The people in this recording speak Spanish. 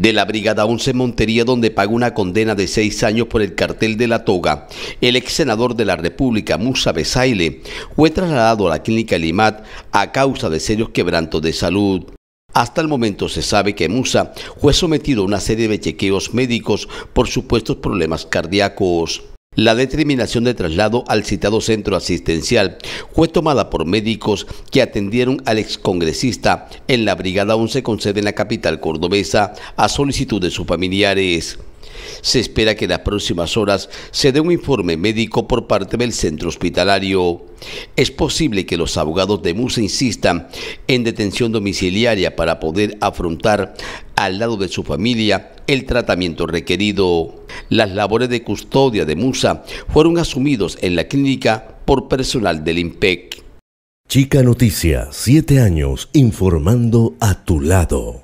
de la Brigada 11 Montería, donde pagó una condena de seis años por el cartel de la toga, el ex senador de la República, Musa Besaile, fue trasladado a la clínica Limat a causa de serios quebrantos de salud. Hasta el momento se sabe que Musa fue sometido a una serie de chequeos médicos por supuestos problemas cardíacos la determinación de traslado al citado centro asistencial fue tomada por médicos que atendieron al excongresista en la Brigada 11 con sede en la capital cordobesa a solicitud de sus familiares. Se espera que en las próximas horas se dé un informe médico por parte del centro hospitalario. Es posible que los abogados de Musa insistan en detención domiciliaria para poder afrontar al lado de su familia el tratamiento requerido. Las labores de custodia de Musa fueron asumidos en la clínica por personal del IMPEC. Chica Noticia, siete años informando a tu lado.